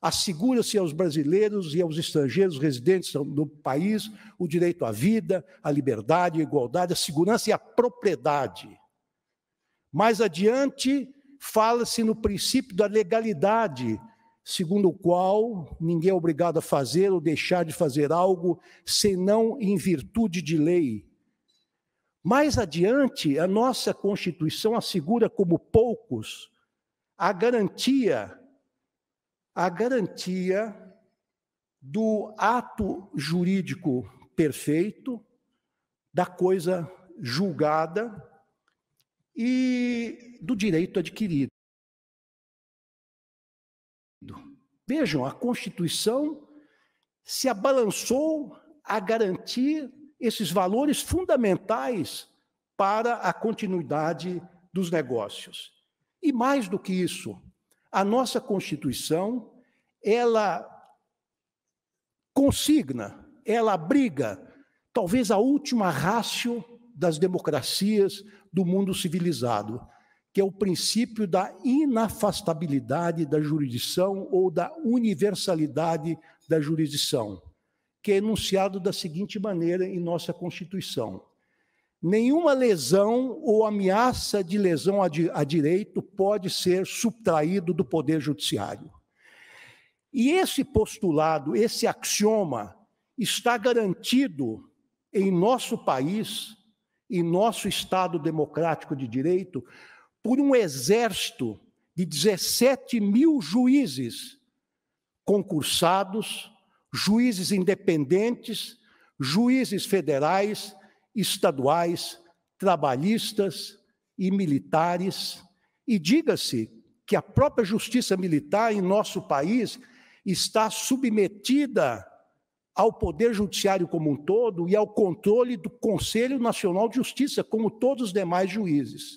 assegura-se aos brasileiros e aos estrangeiros residentes no país o direito à vida, à liberdade, à igualdade, à segurança e à propriedade. Mais adiante, fala-se no princípio da legalidade, segundo o qual ninguém é obrigado a fazer ou deixar de fazer algo senão em virtude de lei. Mais adiante, a nossa Constituição assegura, como poucos, a garantia a garantia do ato jurídico perfeito, da coisa julgada e do direito adquirido. Vejam, a Constituição se abalançou a garantir esses valores fundamentais para a continuidade dos negócios. E mais do que isso, a nossa Constituição, ela consigna, ela abriga talvez a última rácio das democracias do mundo civilizado, que é o princípio da inafastabilidade da jurisdição ou da universalidade da jurisdição, que é enunciado da seguinte maneira em nossa Constituição: nenhuma lesão ou ameaça de lesão a, di a direito pode ser subtraído do Poder Judiciário. E esse postulado, esse axioma, está garantido em nosso país, em nosso Estado democrático de direito, por um exército de 17 mil juízes concursados, juízes independentes, juízes federais, estaduais, trabalhistas e militares. E diga-se que a própria justiça militar em nosso país está submetida ao Poder Judiciário como um todo e ao controle do Conselho Nacional de Justiça, como todos os demais juízes.